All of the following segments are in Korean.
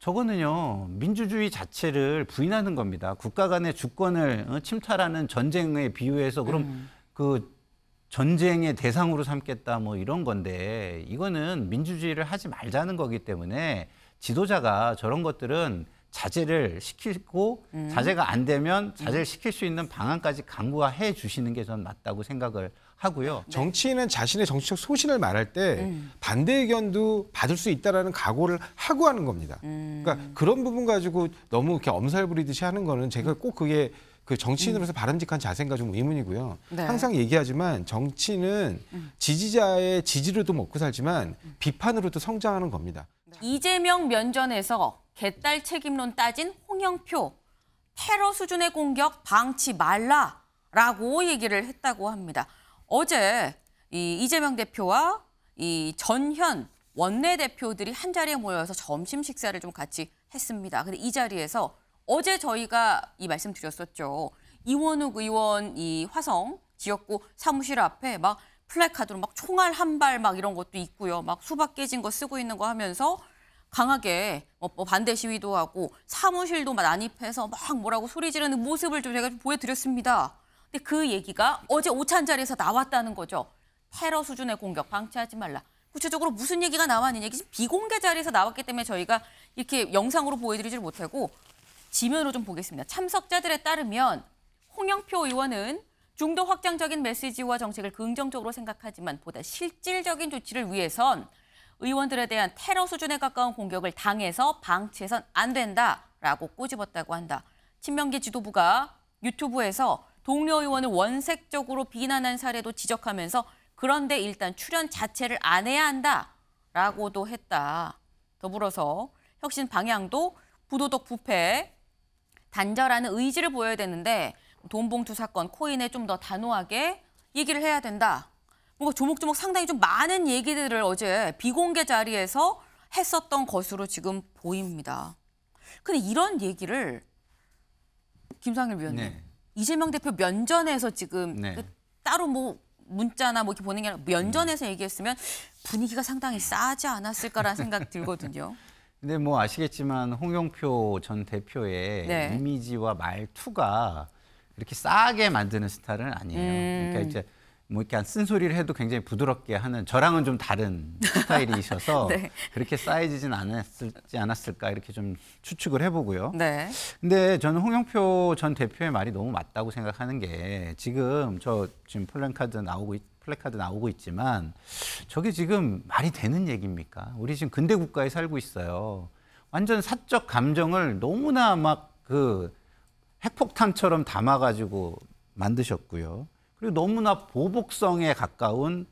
저거는요 민주주의 자체를 부인하는 겁니다. 국가 간의 주권을 어, 침탈하는 전쟁에 비유해서 그럼 음. 그 전쟁의 대상으로 삼겠다 뭐 이런 건데 이거는 민주주의를 하지 말자는 거기 때문에 지도자가 저런 것들은 자제를 시키고 음. 자제가 안 되면 자제를 음. 시킬 수 있는 방안까지 강구해 주시는 게 저는 맞다고 생각을 하고요. 네. 정치인은 자신의 정치적 소신을 말할 때 음. 반대 의견도 받을 수 있다라는 각오를 하고 하는 겁니다. 음. 그러니까 그런 부분 가지고 너무 이렇게 엄살 부리듯이 하는 거는 제가 꼭 그게 그 정치인으로서 음. 바람직한 자세인가 좀 의문이고요. 네. 항상 얘기하지만 정치는 음. 지지자의 지지로도 먹고 살지만 비판으로도 성장하는 겁니다. 네. 이재명 면전에서 개딸 책임론 따진 홍영표 테러 수준의 공격 방치 말라라고 얘기를 했다고 합니다. 어제 이 이재명 대표와 이 전현 원내대표들이 한자리에 모여서 점심 식사를 좀 같이 했습니다. 근데 이 자리에서 어제 저희가 이 말씀 드렸었죠. 이원욱 의원 이 화성 지역구 사무실 앞에 막 플래카드로 막 총알 한 발 막 이런 것도 있고요. 막 수박 깨진 거 쓰고 있는 거 하면서 강하게 뭐, 뭐 반대 시위도 하고 사무실도 난입해서 막 뭐라고 소리 지르는 모습을 좀 제가 좀 보여드렸습니다. 근데 그 얘기가 어제 오찬 자리에서 나왔다는 거죠. 테러 수준의 공격 방치하지 말라. 구체적으로 무슨 얘기가 나왔느냐. 이게 비공개 자리에서 나왔기 때문에 저희가 이렇게 영상으로 보여드리지 못하고 지면으로 좀 보겠습니다. 참석자들에 따르면 홍영표 의원은 중도 확장적인 메시지와 정책을 긍정적으로 생각하지만 보다 실질적인 조치를 위해선 의원들에 대한 테러 수준에 가까운 공격을 당해서 방치해선 안 된다라고 꼬집었다고 한다. 친명계 지도부가 유튜브에서 동료 의원을 원색적으로 비난한 사례도 지적하면서 그런데 일단 출연 자체를 안 해야 한다라고도 했다. 더불어서 혁신 방향도 부도덕 부패 단절하는 의지를 보여야 되는데 돈봉투 사건 코인에 좀 더 단호하게 얘기를 해야 된다. 뭔가 조목조목 상당히 좀 많은 얘기들을 어제 비공개 자리에서 했었던 것으로 지금 보입니다. 근데 이런 얘기를 김상일 위원님 네. 이재명 대표 면전에서 지금 네. 그 따로 뭐 문자나 뭐 이렇게 보는 게 아니라 면전에서 얘기했으면 분위기가 상당히 싸지 않았을까라는 생각 들거든요. 근데 뭐 아시겠지만 홍영표 전 대표의 네. 이미지와 말투가 이렇게 싸게 만드는 스타일은 아니에요. 그러니까 음. 그러니까 이제 뭐 이렇게 쓴소리를 해도 굉장히 부드럽게 하는 저랑은 좀 다른 스타일이셔서 네. 그렇게 쌓이지진 않았을지 않았을까 이렇게 좀 추측을 해보고요. 네. 근데 저는 홍영표 전 대표의 말이 너무 맞다고 생각하는 게 지금 저 지금 플랜카드 나오고 있, 플래카드 나오고 있지만 저게 지금 말이 되는 얘기입니까? 우리 지금 근대 국가에 살고 있어요. 완전 사적 감정을 너무나 막 그 핵폭탄처럼 담아가지고 만드셨고요. 그리고 너무나 보복성에 가까운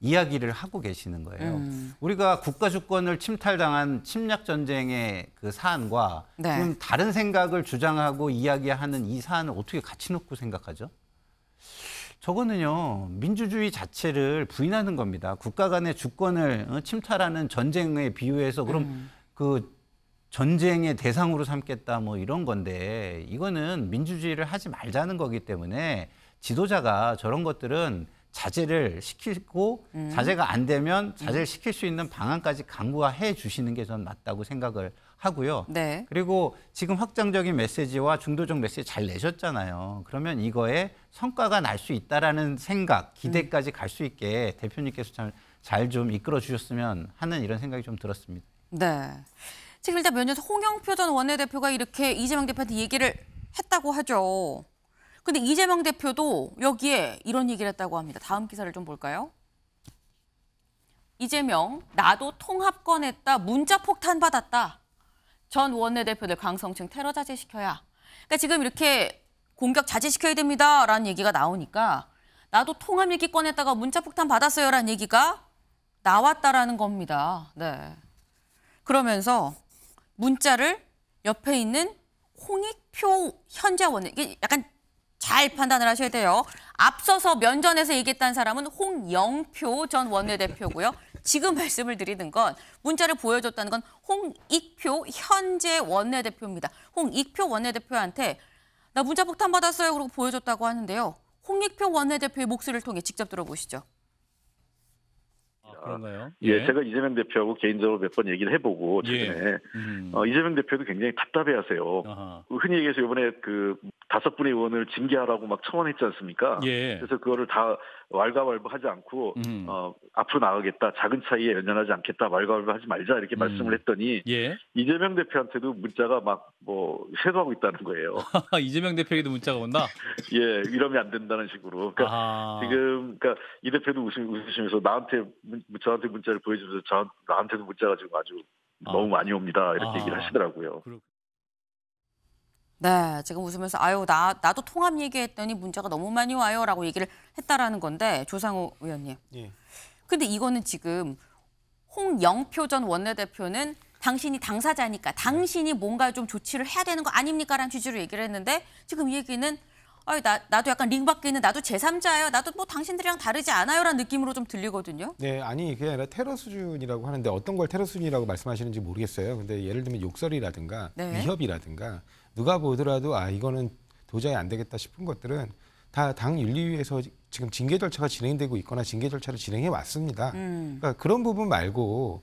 이야기를 하고 계시는 거예요. 음. 우리가 국가 주권을 침탈당한 침략 전쟁의 그 사안과 네. 지금 다른 생각을 주장하고 이야기하는 이 사안을 어떻게 같이 놓고 생각하죠? 저거는요 민주주의 자체를 부인하는 겁니다. 국가 간의 주권을 어, 침탈하는 전쟁에 비유해서 그럼 음. 그 전쟁의 대상으로 삼겠다 뭐 이런 건데 이거는 민주주의를 하지 말자는 거기 때문에 지도자가 저런 것들은 자제를 시키고 음. 자제가 안 되면 자제를 음. 시킬 수 있는 방안까지 강구해 주시는 게전 맞다고 생각을 하고요. 네. 그리고 지금 확장적인 메시지와 중도적 메시지 잘 내셨잖아요. 그러면 이거에 성과가 날 수 있다라는 생각, 기대까지 음. 갈수 있게 대표님께서 잘좀 이끌어 주셨으면 하는 이런 생각이 좀 들었습니다. 네. 지금 일단 면에 홍영표 전 원내대표가 이렇게 이재명 대표한테 얘기를 했다고 하죠. 근데 이재명 대표도 여기에 이런 얘기를 했다고 합니다. 다음 기사를 좀 볼까요? 이재명 나도 통합 꺼냈다 문자 폭탄 받았다. 전 원내대표들 강성층 테러 자제시켜야. 그러니까 지금 이렇게 공격 자제시켜야 됩니다라는 얘기가 나오니까 나도 통합 얘기 꺼냈다가 문자 폭탄 받았어요라는 얘기가 나왔다라는 겁니다. 네. 그러면서 문자를 옆에 있는 홍익표 현재 원내 이게 약간 잘 판단을 하셔야 돼요. 앞서서 면전에서 얘기했던 사람은 홍영표 전 원내대표고요. 지금 말씀을 드리는 건 문자를 보여줬다는 건 홍익표 현재 원내대표입니다. 홍익표 원내대표한테 나 문자 폭탄 받았어요. 그러고 보여줬다고 하는데요. 홍익표 원내대표의 목소리를 통해 직접 들어보시죠. 아, 그런가요? 예, 네. 제가 이재명 대표하고 개인적으로 몇 번 얘기를 해보고 예. 최근에 예. 음. 어, 이재명 대표도 굉장히 답답해하세요. 그 흔히 얘기해서 이번에 그 다섯 분의 의원을 징계하라고 막 청원했지 않습니까? 예. 그래서 그거를 다 왈가왈부하지 않고 음. 어, 앞으로 나가겠다, 작은 차이에 연연하지 않겠다, 왈가왈부하지 말자 이렇게 음. 말씀을 했더니 예. 이재명 대표한테도 문자가 막뭐쇄도하고 있다는 거예요. 이재명 대표에게도 문자가 온다. 예, 이러면 안 된다는 식으로. 그러니까 아. 지금 그니까이 대표도 웃으, 웃으시면서 나한테 문, 저한테 문자를 보여주면서 저, 나한테도 문자가 지금 아주 아. 너무 많이 옵니다 이렇게 아. 얘기를 하시더라고요. 그렇군요. 네, 지금 웃으면서 아유 나 나도 통합 얘기했더니 문제가 너무 많이 와요라고 얘기를 했다라는 건데 조상우 의원님. 예. 근데 이거는 지금 홍영표 전 원내대표는 당신이 당사자니까 당신이 뭔가 좀 조치를 해야 되는 거 아닙니까라는 취지로 얘기를 했는데 지금 이 얘기는 아유, 나, 나도 약간 링 밖에 있는 나도 제삼자예요 나도 뭐 당신들이랑 다르지 않아요. 라는 느낌으로 좀 들리거든요. 네, 아니 그게 아니라 테러 수준이라고 하는데 어떤 걸 테러 수준이라고 말씀하시는지 모르겠어요. 근데 예를 들면 욕설이라든가 네. 위협이라든가 누가 보더라도 아, 이거는 도저히 안 되겠다 싶은 것들은 다 당 윤리위에서 지금 징계 절차가 진행되고 있거나 징계 절차를 진행해 왔습니다. 음. 그러니까 그런 부분 말고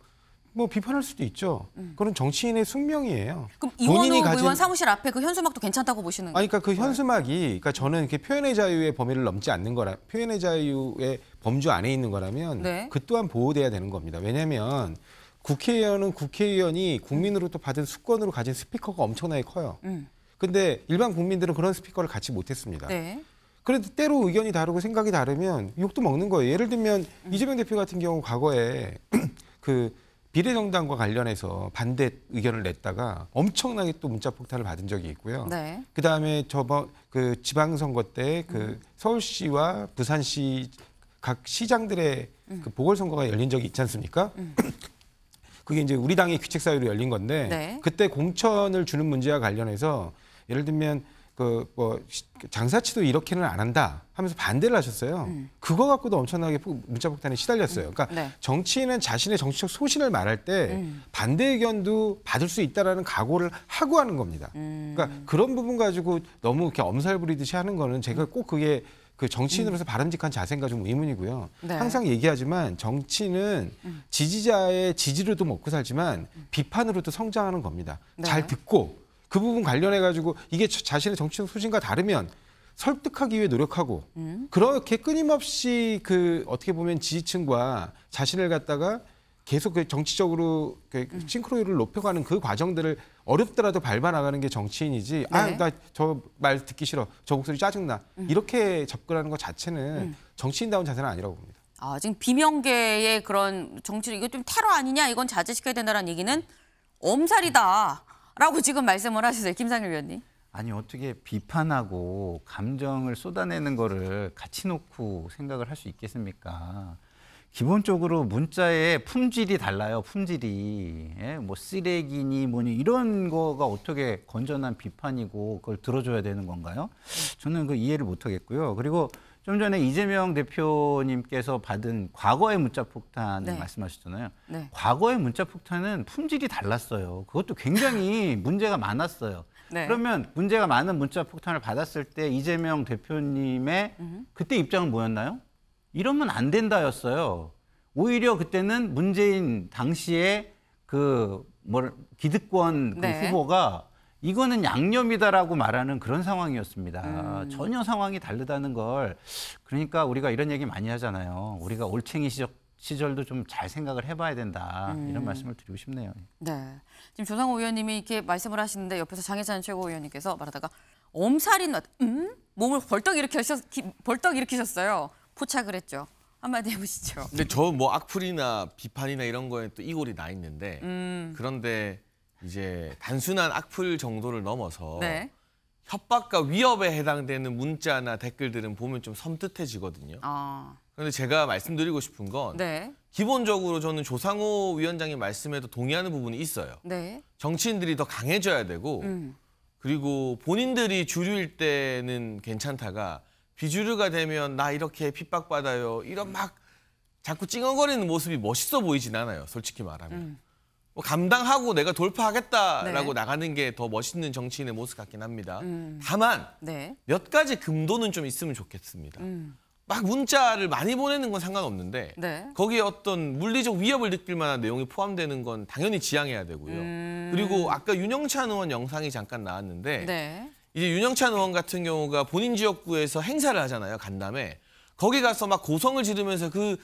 뭐 비판할 수도 있죠. 음. 그건 정치인의 숙명이에요. 그럼 이원우 가진... 의원 사무실 앞에 그 현수막도 괜찮다고 보시는 거예요? 그러니까 그 현수막이 그러니까 저는 이렇게 표현의 자유의 범위를 넘지 않는 거라 표현의 자유의 범주 안에 있는 거라면 네. 그 또한 보호돼야 되는 겁니다. 왜냐하면 국회의원은 국회의원이 국민으로부터 받은 수권으로 가진 스피커가 엄청나게 커요. 음. 근데 일반 국민들은 그런 스피커를 갖지 못했습니다. 네. 그래도 때로 의견이 다르고 생각이 다르면 욕도 먹는 거예요. 예를 들면 음. 이재명 대표 같은 경우 과거에 그 비례정당과 관련해서 반대 의견을 냈다가 엄청나게 또 문자 폭탄을 받은 적이 있고요. 네. 그다음에 저번 그 지방선거 때그 음. 서울시와 부산시 각 시장들의 음. 그 보궐선거가 열린 적이 있지 않습니까? 음. 그게 이제 우리 당의 규칙 사유로 열린 건데 네. 그때 공천을 주는 문제와 관련해서 예를 들면 그뭐 그 장사치도 이렇게는 안 한다 하면서 반대를 하셨어요. 음. 그거 갖고도 엄청나게 문자 폭탄에 시달렸어요. 음. 그러니까 네. 정치인은 자신의 정치적 소신을 말할 때 음. 반대 의견도 받을 수 있다라는 각오를 하고 하는 겁니다. 음. 그러니까 그런 부분 가지고 너무 이렇게 엄살 부리듯이 하는 거는 제가 꼭 그게 그 정치인으로서 음. 바람직한 자세인가 좀 의문이고요. 네. 항상 얘기하지만 정치는 음. 지지자의 지지로도 먹고 살지만 비판으로도 성장하는 겁니다. 네. 잘 듣고 그 부분 관련해 가지고 이게 자신의 정치적 소신과 다르면 설득하기 위해 노력하고 음. 그렇게 끊임없이 그 어떻게 보면 지지층과 자신을 갖다가 계속 그 정치적으로 그 음. 싱크로율을 높여가는 그 과정들을 어렵더라도 밟아나가는 게 정치인이지 아, 네. 아나 저 말 듣기 싫어 저 목소리 짜증나 음. 이렇게 접근하는 것 자체는 음. 정치인다운 자세는 아니라고 봅니다. 아 지금 비명계의 그런 정치 를 이거 좀 테러 아니냐 이건 자제시켜야 된다는 얘기는 엄살이다. 라고 지금 말씀을 하셨어요. 김상일 위원님. 아니 어떻게 비판하고 감정을 쏟아내는 거를 같이 놓고 생각을 할 수 있겠습니까? 기본적으로 문자의 품질이 달라요. 품질이 예? 뭐 쓰레기니 뭐니 이런 거가 어떻게 건전한 비판이고 그걸 들어줘야 되는 건가요? 저는 그 이해를 못 하겠고요. 그리고 좀 전에 이재명 대표님께서 받은 과거의 문자 폭탄을 네. 말씀하셨잖아요. 네. 과거의 문자 폭탄은 품질이 달랐어요. 그것도 굉장히 문제가 많았어요. 네. 그러면 문제가 많은 문자 폭탄을 받았을 때 이재명 대표님의 음. 그때 입장은 뭐였나요? 이러면 안 된다였어요. 오히려 그때는 문재인 당시에 그뭘 기득권 그 네. 후보가 이거는 양념이다라고 말하는 그런 상황이었습니다. 음. 전혀 상황이 다르다는 걸 그러니까 우리가 이런 얘기 많이 하잖아요. 우리가 올챙이 시적 시절도 좀 잘 생각을 해봐야 된다 음. 이런 말씀을 드리고 싶네요. 네, 지금 조상호 의원님이 이렇게 말씀을 하시는데 옆에서 장혜찬 최고위원님께서 말하다가 엄살인 음? 몸을 벌떡 일으키셨 벌떡 일으키셨어요. 포착을 했죠. 한마디 해보시죠. 근데 저 뭐 악플이나 비판이나 이런 거에 또 이골이 나 있는데 음. 그런데 이제 단순한 악플 정도를 넘어서 네. 협박과 위협에 해당되는 문자나 댓글들은 보면 좀 섬뜩해지거든요. 아. 그런데 제가 말씀드리고 싶은 건 네. 기본적으로 저는 조상호 위원장의 말씀에도 동의하는 부분이 있어요. 네. 정치인들이 더 강해져야 되고 음. 그리고 본인들이 주류일 때는 괜찮다가 비주류가 되면 나 이렇게 핍박받아요. 이런 막 자꾸 찡얼거리는 모습이 멋있어 보이진 않아요. 솔직히 말하면. 음. 뭐 감당하고 내가 돌파하겠다라고 네. 나가는 게 더 멋있는 정치인의 모습 같긴 합니다. 음. 다만 네. 몇 가지 금도는 좀 있으면 좋겠습니다. 음. 막 문자를 많이 보내는 건 상관없는데 네. 거기에 어떤 물리적 위협을 느낄 만한 내용이 포함되는 건 당연히 지양해야 되고요. 음. 그리고 아까 윤영찬 의원 영상이 잠깐 나왔는데 네. 이제 윤영찬 의원 같은 경우가 본인 지역구에서 행사를 하잖아요. 간담회. 거기 가서 막 고성을 지르면서 그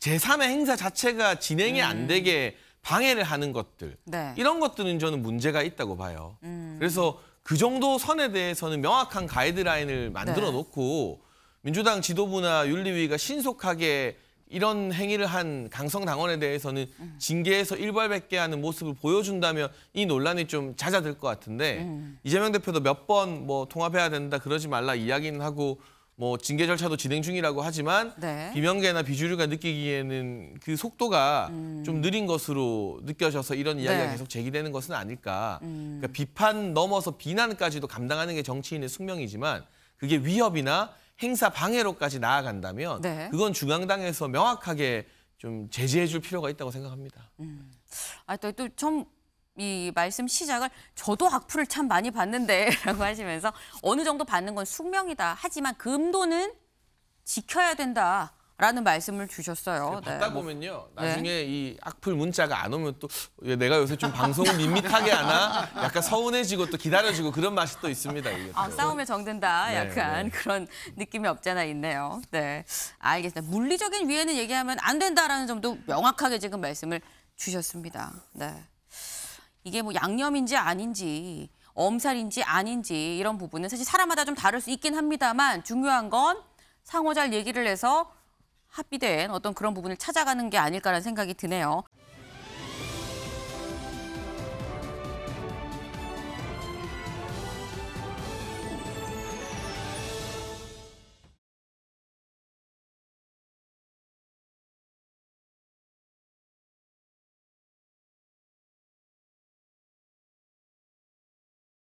제3의 행사 자체가 진행이 안 음. 되게 방해를 하는 것들 네. 이런 것들은 저는 문제가 있다고 봐요. 음. 그래서 그 정도 선에 대해서는 명확한 가이드라인을 만들어 네. 놓고 민주당 지도부나 윤리위가 신속하게 이런 행위를 한 강성 당원에 대해서는 음. 징계에서 일벌백계하는 모습을 보여준다면 이 논란이 좀 잦아들 것 같은데 음. 이재명 대표도 몇 번 뭐 통합해야 된다 그러지 말라 이야기는 하고 뭐 징계 절차도 진행 중이라고 하지만 네. 비명계나 비주류가 느끼기에는 그 속도가 음. 좀 느린 것으로 느껴져서 이런 네. 이야기가 네. 계속 제기되는 것은 아닐까. 음. 그러니까 비판 넘어서 비난까지도 감당하는 게 정치인의 숙명이지만 그게 위협이나 행사 방해로까지 나아간다면 네. 그건 중앙당에서 명확하게 좀 제재해줄 필요가 있다고 생각합니다. 음. 아또좀 이 말씀 시작을 저도 악플을 참 많이 받는데 라고 하시면서 어느 정도 받는 건 숙명이다. 하지만 금도는 지켜야 된다. 라는 말씀을 주셨어요. 그러니까 네. 받다 보면요. 네. 나중에 네. 이 악플 문자가 안 오면 또 내가 요새 좀 방송을 밋밋하게 하나 약간 서운해지고 또 기다려지고 그런 맛이 또 있습니다. 이게 아, 싸움에 정든다 네, 약간 그런 느낌이 없잖아 있네요. 네, 알겠습니다. 물리적인 위해는 얘기하면 안 된다라는 점도 명확하게 지금 말씀을 주셨습니다. 네. 이게 뭐 양념인지 아닌지 엄살인지 아닌지 이런 부분은 사실 사람마다 좀 다를 수 있긴 합니다만 중요한 건 상호잘 얘기를 해서 합의된 어떤 그런 부분을 찾아가는 게 아닐까라는 생각이 드네요.